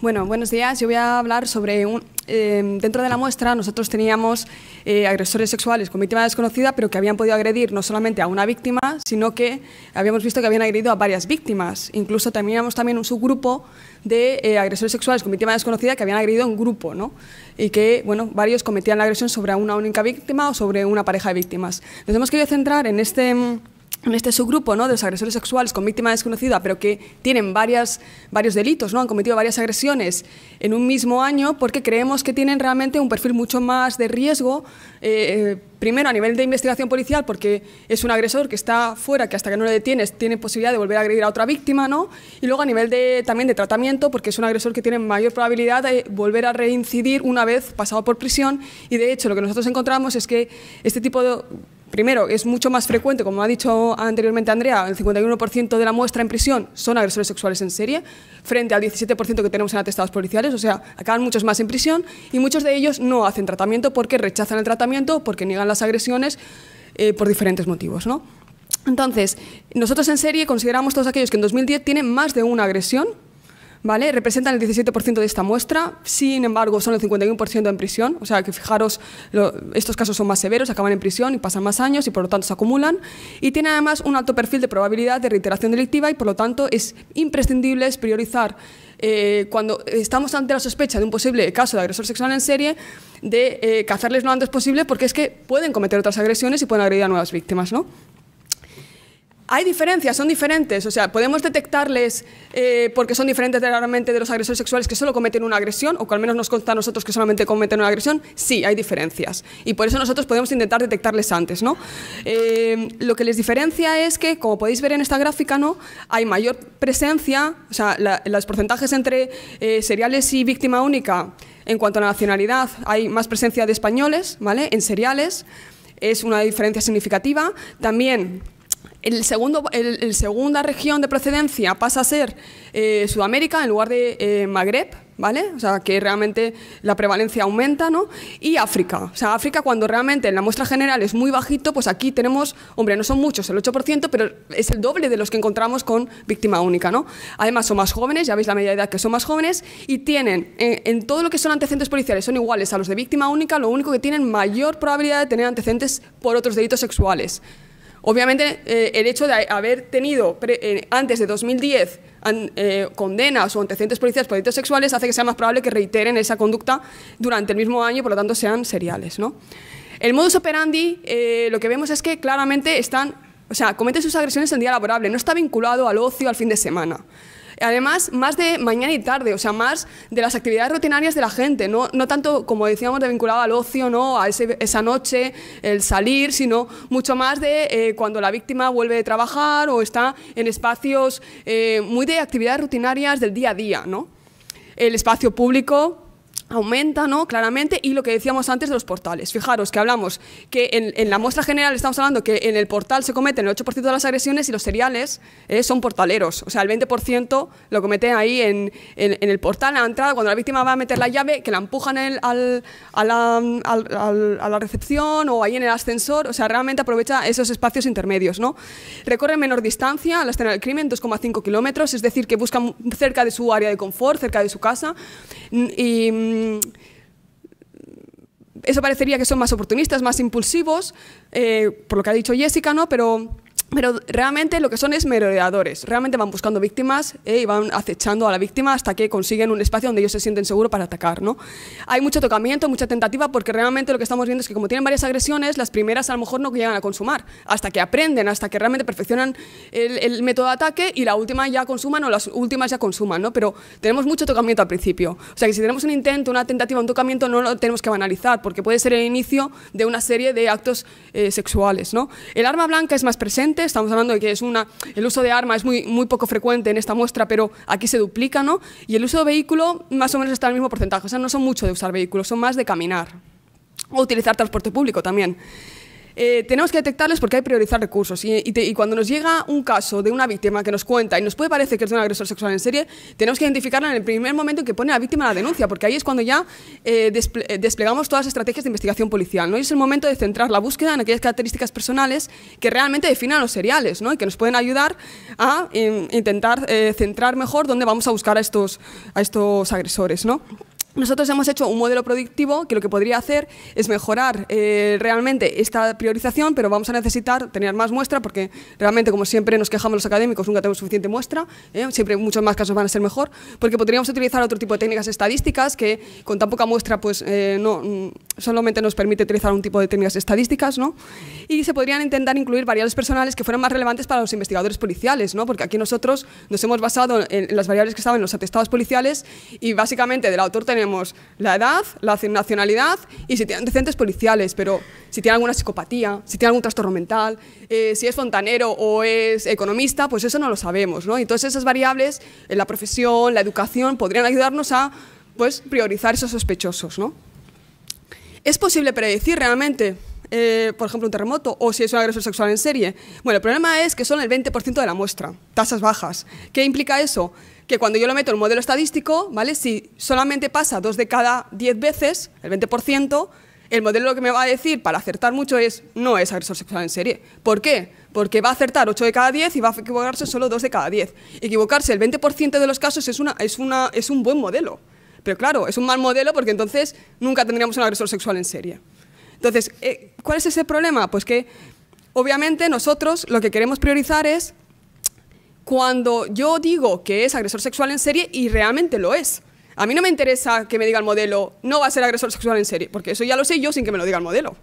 Bueno, buenos días. Yo voy a hablar sobre eh, dentro de la muestra nosotros teníamos eh, agresores sexuales con víctima desconocida, pero que habían podido agredir no solamente a una víctima, sino que habíamos visto que habían agredido a varias víctimas. Incluso teníamos también un subgrupo de eh, agresores sexuales con víctima desconocida que habían agredido en grupo, ¿no? Y que, bueno, varios cometían la agresión sobre una única víctima o sobre una pareja de víctimas. Nos hemos querido centrar en este mm, en este subgrupo ¿no? de los agresores sexuales con víctima desconocida, pero que tienen varias, varios delitos, ¿no? han cometido varias agresiones en un mismo año, porque creemos que tienen realmente un perfil mucho más de riesgo, eh, eh, primero a nivel de investigación policial, porque es un agresor que está fuera, que hasta que no lo detienes tiene posibilidad de volver a agredir a otra víctima, ¿no? y luego a nivel de, también de tratamiento, porque es un agresor que tiene mayor probabilidad de volver a reincidir una vez pasado por prisión, y de hecho lo que nosotros encontramos es que este tipo de primero, es mucho más frecuente, como ha dicho anteriormente Andrea, el 51% de la muestra en prisión son agresores sexuales en serie, frente al 17% que tenemos en atestados policiales, o sea, acaban muchos más en prisión y muchos de ellos no hacen tratamiento porque rechazan el tratamiento, porque niegan las agresiones eh, por diferentes motivos, ¿no? Entonces, nosotros en serie consideramos todos aquellos que en 2010 tienen más de una agresión ¿vale? Representan el 17% de esta muestra, sin embargo son el 51% en prisión, o sea que fijaros, estos casos son más severos, acaban en prisión y pasan más años y por lo tanto se acumulan, y tiene además un alto perfil de probabilidad de reiteración delictiva y por lo tanto es imprescindible priorizar eh, cuando estamos ante la sospecha de un posible caso de agresor sexual en serie, de eh, cazarles lo antes posible porque es que pueden cometer otras agresiones y pueden agredir a nuevas víctimas, ¿no? hay diferencias, son diferentes. O sea, podemos detectarles eh, porque son diferentes de los agresores sexuales que solo cometen una agresión, o que al menos nos consta a nosotros que solamente cometen una agresión. Sí, hay diferencias. Y por eso nosotros podemos intentar detectarles antes, ¿no? Eh, lo que les diferencia es que, como podéis ver en esta gráfica, ¿no? Hay mayor presencia, o sea, los porcentajes entre eh, seriales y víctima única. En cuanto a la nacionalidad, hay más presencia de españoles, ¿vale? En seriales es una diferencia significativa. También el segundo, el, segunda región de procedencia pasa a ser eh, Sudamérica en lugar de eh, Magreb, ¿vale? O sea, que realmente la prevalencia aumenta, ¿no? Y África. O sea, África cuando realmente en la muestra general es muy bajito, pues aquí tenemos, hombre, no son muchos, el 8%, pero es el doble de los que encontramos con víctima única, ¿no? Además son más jóvenes, ya veis la media de edad que son más jóvenes, y tienen, en, en todo lo que son antecedentes policiales, son iguales a los de víctima única, lo único que tienen mayor probabilidad de tener antecedentes por otros delitos sexuales. Obviamente, eh, el hecho de haber tenido eh, antes de 2010 eh, condenas o antecedentes policiales por delitos sexuales hace que sea más probable que reiteren esa conducta durante el mismo año y, por lo tanto, sean seriales. El modus operandi, lo que vemos es que claramente están, o sea, cometen sus agresiones en día laborable, no está vinculado al ocio, al fin de semana. Además, más de mañana y tarde, o sea, más de las actividades rutinarias de la gente, no, tanto, como decíamos, de vinculado al ocio, ¿no? a esa noche, el salir, sino mucho más de eh, cuando la víctima vuelve de trabajar o está en espacios eh, muy de actividades rutinarias del día a día. ¿no? El espacio público, aumenta, ¿no? Claramente, y lo que decíamos antes de los portales. Fijaros que hablamos que en, en la muestra general estamos hablando que en el portal se cometen el 8% de las agresiones y los seriales eh, son portaleros. O sea, el 20% lo cometen ahí en, en, el portal, en la entrada, cuando la víctima va a meter la llave, que la empujan al, a, la, al, a, la, recepción o ahí en el ascensor. O sea, realmente aprovecha esos espacios intermedios, ¿no? Recorre menor distancia a la escena del crimen, 2,5 kilómetros, es decir, que buscan cerca de su área de confort, cerca de su casa, y Mm, eso parecería que son más oportunistas, más impulsivos, eh, por lo que ha dicho Jessica, ¿no? Pero pero realmente lo que son es merodeadores. Realmente van buscando víctimas eh, y van acechando a la víctima hasta que consiguen un espacio donde ellos se sienten seguros para atacar. ¿no? Hay mucho tocamiento, mucha tentativa, porque realmente lo que estamos viendo es que como tienen varias agresiones, las primeras a lo mejor no llegan a consumar, hasta que aprenden, hasta que realmente perfeccionan el, método de ataque y la última ya consuman o las últimas ya consuman. ¿no? Pero tenemos mucho tocamiento al principio. O sea que si tenemos un intento, una tentativa, un tocamiento, no lo tenemos que banalizar, porque puede ser el inicio de una serie de actos eh, sexuales. ¿no? El arma blanca es más presente estamos hablando de que es una, el uso de arma es muy, muy poco frecuente en esta muestra, pero aquí se duplica, ¿no? Y el uso de vehículo más o menos está al el mismo porcentaje, o sea, no son mucho de usar vehículos, son más de caminar o utilizar transporte público también. Eh, tenemos que detectarlos porque hay que priorizar recursos. Y, cuando nos llega un caso de una víctima que nos cuenta y nos puede parecer que es de un agresor sexual en serie, tenemos que identificarla en el primer momento en que pone a la víctima la denuncia, porque ahí es cuando ya eh, eh, desplegamos todas las estrategias de investigación policial. ¿no? Y es el momento de centrar la búsqueda en aquellas características personales que realmente definan los seriales ¿no? y que nos pueden ayudar a em, intentar centrar mejor dónde vamos a buscar a estos, a estos agresores. ¿no? Nosotros hemos hecho un modelo predictivo que lo que podría hacer es mejorar eh, realmente esta priorización, pero vamos a necesitar tener más muestra porque realmente, como siempre nos quejamos los académicos, nunca tenemos suficiente muestra, ¿eh? siempre muchos más casos van a ser mejor, porque podríamos utilizar otro tipo de técnicas estadísticas que con tan poca muestra pues eh, no, mm, solamente nos permite utilizar un tipo de técnicas estadísticas, ¿no? Y se podrían intentar incluir variables personales que fueran más relevantes para los investigadores policiales, ¿no? Porque aquí nosotros nos hemos basado en, las variables que estaban en los atestados policiales y básicamente del autor tenemos tenemos la edad, la nacionalidad y si tienen antecedentes policiales, pero si tiene alguna psicopatía, si tiene algún trastorno mental, eh, si es fontanero o es economista, pues eso no lo sabemos, ¿no? Entonces esas variables, la profesión, la educación, podrían ayudarnos a pues, priorizar esos sospechosos, ¿no? ¿Es posible predecir realmente eh, por ejemplo, un terremoto o si es un agresor sexual en serie. Bueno, el problema es que son el 20% de la muestra, tasas bajas. ¿Qué implica eso? que cuando yo lo meto en un modelo estadístico, ¿vale? si solamente pasa dos de cada diez veces, el 20%, el modelo lo que me va a decir para acertar mucho es no es agresor sexual en serie. ¿Por qué? Porque va a acertar 8 de cada 10 y va a equivocarse solo dos de cada 10. Equivocarse el 20% de los casos es, una, es, una, es un buen modelo. Pero claro, es un mal modelo porque entonces nunca tendríamos un agresor sexual en serie. Entonces, eh, ¿cuál es ese problema? Pues que obviamente nosotros lo que queremos priorizar es cuando yo digo que es agresor sexual en serie y realmente lo es. A mí no me interesa que me diga el modelo, no va a ser agresor sexual en serie, porque eso ya lo sé yo sin que me lo diga el modelo,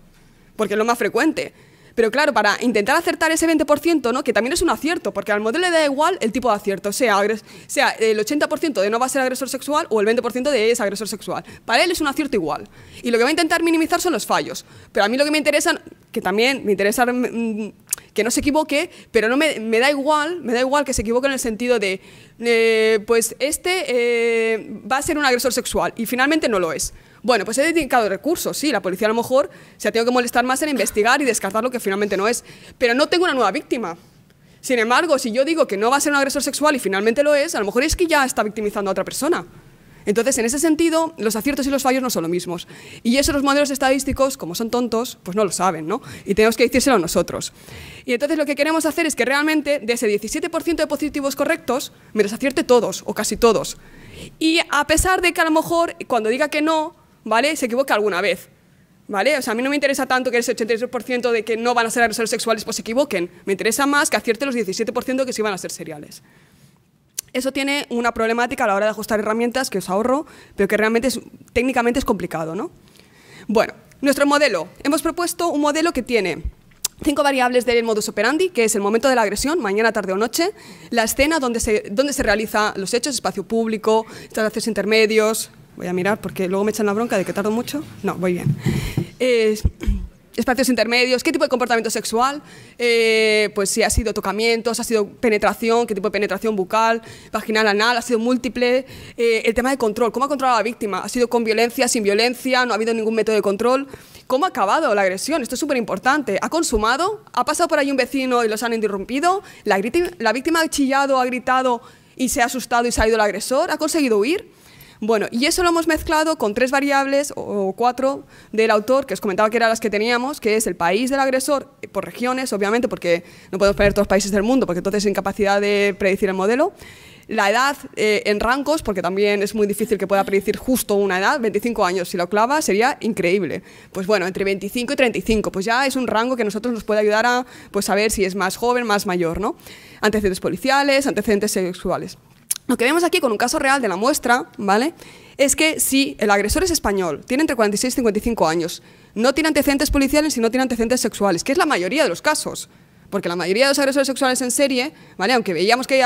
porque es lo más frecuente. Pero claro, para intentar acertar ese 20%, ¿no? que también es un acierto, porque al modelo le da igual el tipo de acierto, sea, sea el 80% de no va a ser agresor sexual o el 20% de es agresor sexual. Para él es un acierto igual. Y lo que va a intentar minimizar son los fallos. Pero a mí lo que me interesa, que también me interesa mm, que no se equivoque, pero no me, da igual, me da igual que se equivoque en el sentido de, eh, pues este eh, va a ser un agresor sexual y finalmente no lo es. Bueno, pues he dedicado recursos, sí, la policía a lo mejor se ha tenido que molestar más en investigar y descartar lo que finalmente no es, pero no tengo una nueva víctima. Sin embargo, si yo digo que no va a ser un agresor sexual y finalmente lo es, a lo mejor es que ya está victimizando a otra persona. Entonces, en ese sentido, los aciertos y los fallos no son lo mismos. Y eso los modelos estadísticos, como son tontos, pues no lo saben, ¿no? Y tenemos que decírselo nosotros. Y entonces lo que queremos hacer es que realmente de ese 17% de positivos correctos, me los acierte todos o casi todos. Y a pesar de que a lo mejor cuando diga que no, ¿vale? Se equivoque alguna vez. ¿Vale? O sea, a mí no me interesa tanto que ese 83% de que no van a ser agresores sexuales pues se equivoquen. Me interesa más que acierte los 17% que sí van a ser seriales. Eso tiene una problemática a la hora de ajustar herramientas que os ahorro, pero que realmente es, técnicamente es complicado. ¿no? Bueno, nuestro modelo. Hemos propuesto un modelo que tiene cinco variables del modus operandi, que es el momento de la agresión, mañana, tarde o noche, la escena donde se, donde se realizan los hechos, espacio público, instalaciones intermedios. Voy a mirar porque luego me echan la bronca de que tardo mucho. No, voy bien. Eh, espacios intermedios, qué tipo de comportamiento sexual, eh, pues si ha sido tocamientos, ha sido penetración, qué tipo de penetración bucal, vaginal, anal, ha sido múltiple, eh, el tema de control, cómo ha controlado a la víctima, ha sido con violencia, sin violencia, no ha habido ningún método de control, cómo ha acabado la agresión, esto es súper importante, ha consumado, ha pasado por ahí un vecino y los han interrumpido, la, la víctima ha chillado, ha gritado y se ha asustado y se ha ido el agresor, ha conseguido huir, bueno, y eso lo hemos mezclado con tres variables o cuatro del autor, que os comentaba que eran las que teníamos, que es el país del agresor, eh, por regiones, obviamente, porque no podemos poner todos los países del mundo, porque entonces es incapacidad de predecir el modelo. La edad eh, en rangos, porque también es muy difícil que pueda predecir justo una edad, 25 años, si lo clava sería increíble. Pues bueno, entre 25 y 35, pues ya es un rango que a nosotros nos puede ayudar a pues, saber si es más joven, más mayor, ¿no? Antecedentes policiales, antecedentes sexuales. Lo que vemos aquí con un caso real de la muestra, ¿vale? Es que si el agresor es español, tiene entre 46 y 55 años, no tiene antecedentes policiales y no tiene antecedentes sexuales, que es la mayoría de los casos. Porque la mayoría de los agresores sexuales en serie, ¿vale? aunque veíamos que,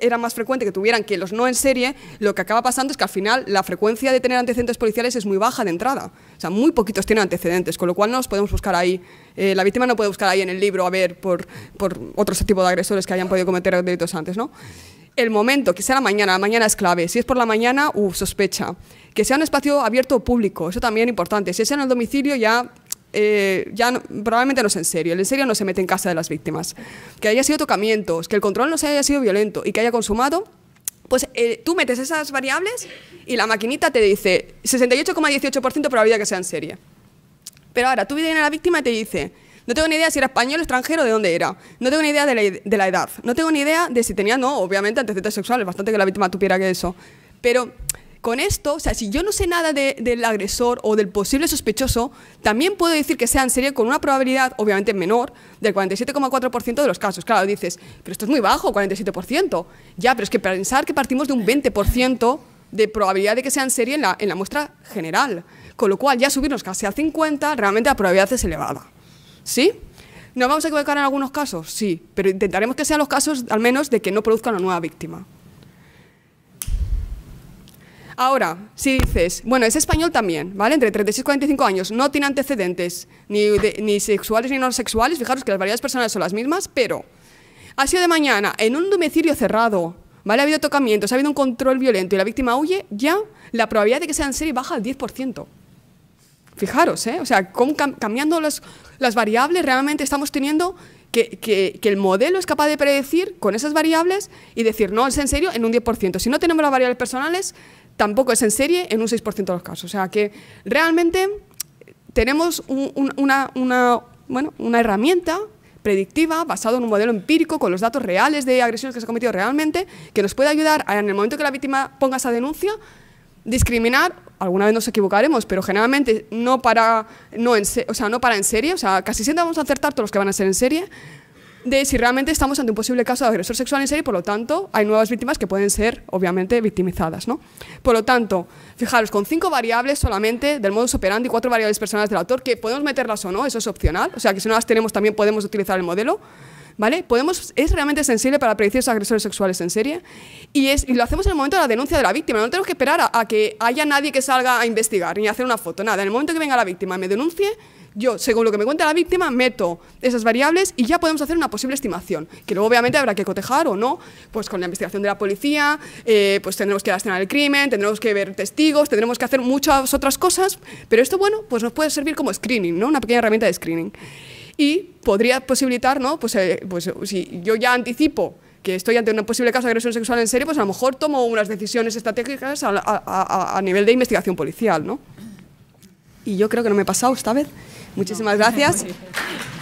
era más frecuente que tuvieran que los no en serie, lo que acaba pasando es que al final la frecuencia de tener antecedentes policiales es muy baja de entrada. O sea, muy poquitos tienen antecedentes, con lo cual no los podemos buscar ahí. Eh, la víctima no puede buscar ahí en el libro a ver por, por otro tipo de agresores que hayan podido cometer delitos antes. ¿no? el momento, que sea la mañana, la mañana es clave. Si es por la mañana, uh, sospecha. Que sea un espacio abierto o público, eso también es importante. Si es en el domicilio, ya, eh, ya probablemente no es en serio. El en serio no se mete en casa de las víctimas. Que haya sido tocamientos, que el control no se haya sido violento y que haya consumado pues eh, tú metes esas variables y la maquinita te dice 68,18% probabilidad que sea en serie. Pero ahora tú vienes a la víctima y te dice no tengo ni idea si era español o extranjero, de dónde era. No tengo ni idea de la, edad. No tengo ni idea de si tenía, no, obviamente, antecedentes sexuales. Bastante que la víctima tuviera que eso. Pero con esto, o sea, si yo no sé nada del agresor o del posible sospechoso, también puedo decir que sea en serie con una probabilidad, obviamente menor, del 47,4% de los casos. Claro, dices, pero esto es muy bajo, 47%. Ya, pero es que pensar que partimos de un 20% de probabilidad de que sea en serie en la, en la muestra general. Con lo cual, ya subirnos casi al 50, realmente la probabilidad es elevada. ¿Sí? ¿Nos vamos a equivocar en algunos casos? Sí, pero intentaremos que sean los casos al menos de que no produzca una nueva víctima. Ahora, si dices, bueno, es español también, ¿vale? Entre 36 y 45 años, no tiene antecedentes, ni, sexuales ni no sexuales, fijaros que las variedades personales son las mismas, pero ha sido de mañana en un domicilio cerrado, ¿vale? Ha habido tocamientos, ha habido un control violento y la víctima huye, ya la probabilidad de que sea en serie baja al 10%. Fijaros, ¿eh? O sea, cambiando las, variables realmente estamos teniendo que, el modelo es capaz de predecir con esas variables y decir, no, es en serio en un 10%. Si no tenemos las variables personales, tampoco es en serie en un 6% de los casos. O sea que realmente tenemos una, una, bueno, una herramienta predictiva basada en un modelo empírico con los datos reales de agresiones que se han cometido realmente, que nos puede ayudar en el momento que la víctima ponga esa denuncia, discriminar, alguna vez nos equivocaremos, pero generalmente no para, no en, o sea, no para en serie, o sea, casi siempre vamos a acertar todos los que van a ser en serie, de si realmente estamos ante un posible caso de agresor sexual en serie, por lo tanto, hay nuevas víctimas que pueden ser, obviamente, victimizadas. ¿no? Por lo tanto, fijaros, con cinco variables solamente del modus operandi, cuatro variables personales del autor, que podemos meterlas o no, eso es opcional, o sea, que si no las tenemos también podemos utilizar el modelo, Podemos, es realmente sensible para predecir esos agresores sexuales en serie y, lo hacemos en el momento de la denuncia de la víctima. No tenemos que esperar a, que haya nadie que salga a investigar ni a hacer una foto, nada. En el momento que venga la víctima y me denuncie, yo, según lo que me cuenta la víctima, meto esas variables y ya podemos hacer una posible estimación, que luego obviamente habrá que cotejar o no, pues con la investigación de la policía, eh, pues tendremos que ir el crimen, tendremos que ver testigos, tendremos que hacer muchas otras cosas, pero esto, bueno, pues nos puede servir como screening, ¿no? Una pequeña herramienta de screening y podría posibilitar, ¿no? Pues, eh, pues eh, si yo ya anticipo que estoy ante un posible caso de agresión sexual en serie, pues a lo mejor tomo unas decisiones estratégicas a, nivel de investigación policial, ¿no? Y yo creo que no me he pasado esta vez. Muchísimas gracias.